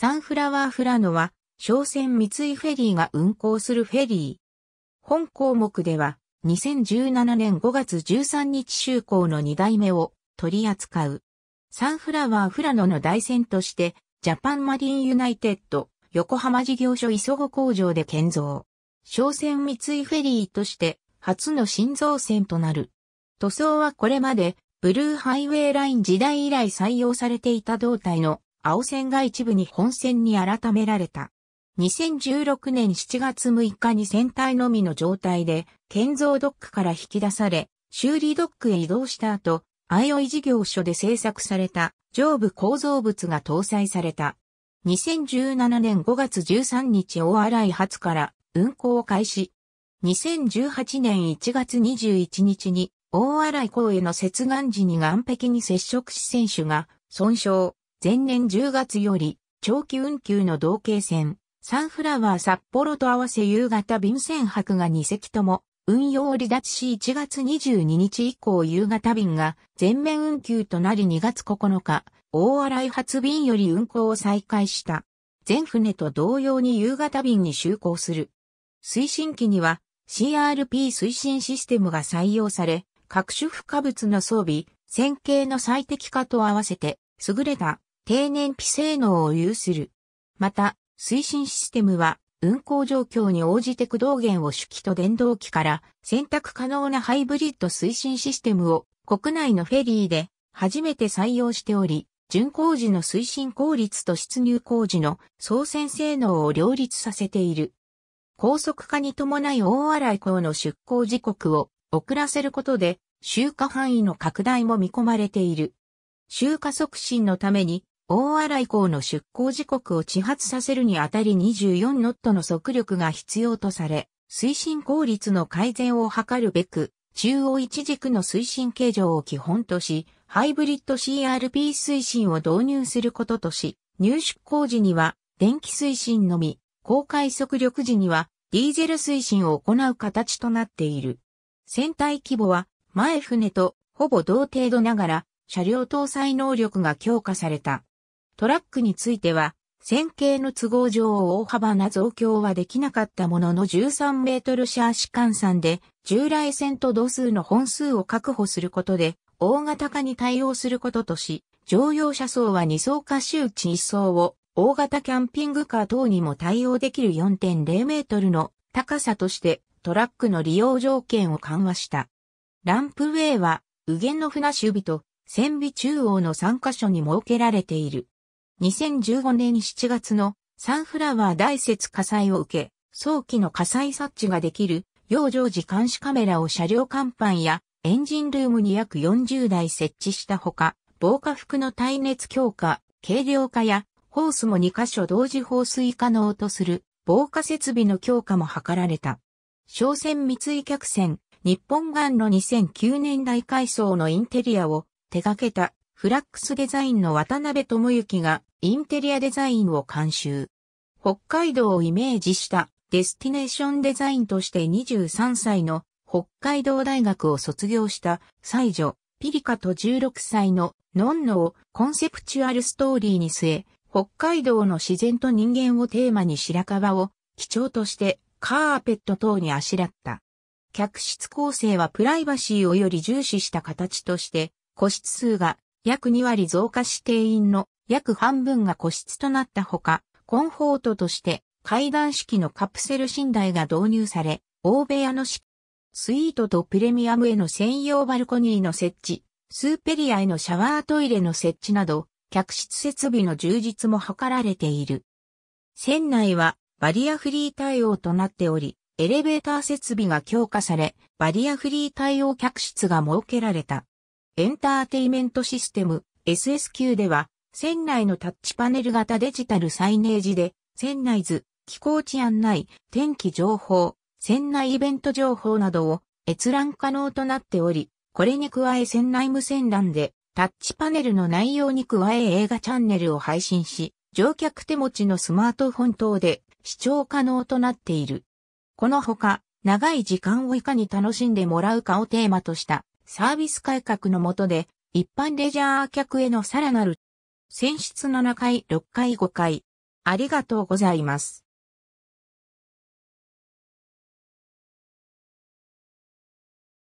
サンフラワーフラノは、商船三井フェリーが運航するフェリー。本項目では、2017年5月13日就航の2代目を取り扱う。サンフラワーフラノの代船として、ジャパンマリンユナイテッド、横浜事業所磯子工場で建造。商船三井フェリーとして、初の新造船となる。塗装はこれまで、ブルーハイウェイライン時代以来採用されていた胴体の青線が一部に本線に改められた。2016年7月6日に船体のみの状態で、建造ドックから引き出され、修理ドックへ移動した後、相生事業所で製作された上部構造物が搭載された。2017年5月13日大洗発から運行を開始。2018年1月21日に大洗港への接岸時に岸壁に接触し選手が損傷。前年10月より、長期運休の同型線、サンフラワー札幌と合わせ夕方便船泊が2隻とも、運用離脱し1月22日以降夕方便が全面運休となり2月9日、大洗発便より運行を再開した。全船と同様に夕方便に就航する。推進機には CRP 推進システムが採用され、各種付加物の装備、線形の最適化と合わせて、優れた低燃費性能を有する。また、推進システムは、運行状況に応じて駆動源を主機と電動機から選択可能なハイブリッド推進システムを国内のフェリーで初めて採用しており、巡航時の推進効率と出入工時の操船性能を両立させている。高速化に伴い大洗港の出港時刻を遅らせることで、集荷範囲の拡大も見込まれている。集荷促進のために大洗港の出港時刻を地発させるにあたり24ノットの速力が必要とされ、推進効率の改善を図るべく、中央一軸の推進形状を基本とし、ハイブリッド CRP 推進を導入することとし、入出港時には電気推進のみ、公開速力時にはディーゼル推進を行う形となっている。船体規模は前船とほぼ同程度ながら車両搭載能力が強化された。トラックについては、線形の都合上大幅な増強はできなかったものの13メートルシャーシ換算で従来線と度数の本数を確保することで大型化に対応することとし、乗用車層は2層か、周知1層を大型キャンピングカー等にも対応できる4.0メートルの高さとしてトラックの利用条件を緩和した。ランプウェイは、右舷の船守備と船尾中央の3カ所に設けられている。2015年7月のサンフラワー大雪火災を受け、早期の火災察知ができる、養生時監視カメラを車両甲板やエンジンルームに約40台設置したほか、防火服の耐熱強化、軽量化やホースも2箇所同時放水可能とする防火設備の強化も図られた。商船三井客船、日本岸の2009年代改装のインテリアを手掛けたフラックスデザインの渡辺智之がインテリアデザインを監修。北海道をイメージしたデスティネーションデザインとして23歳の北海道大学を卒業した才女ピリカと16歳のノンノをコンセプチュアルストーリーに据え、北海道の自然と人間をテーマに白樺を基調としてカーペット等にあしらった。客室構成はプライバシーをより重視した形として、個室数が約2割増加し定員の約半分が個室となったほか、コンフォートとして階段式のカプセル寝台が導入され、大部屋のスイートとプレミアムへの専用バルコニーの設置、スーペリアへのシャワートイレの設置など、客室設備の充実も図られている。船内はバリアフリー対応となっており、エレベーター設備が強化され、バリアフリー対応客室が設けられた。エンターテイメントシステム SSQ では、船内のタッチパネル型デジタルサイネージで、船内図、気候地案内、天気情報、船内イベント情報などを閲覧可能となっており、これに加え船内無線 LAN で、タッチパネルの内容に加え映画チャンネルを配信し、乗客手持ちのスマートフォン等で視聴可能となっている。このほか、長い時間をいかに楽しんでもらうかをテーマとしたサービス改革の下で、一般レジャー客へのさらなる、選出7回、6回、5回。ありがとうございます。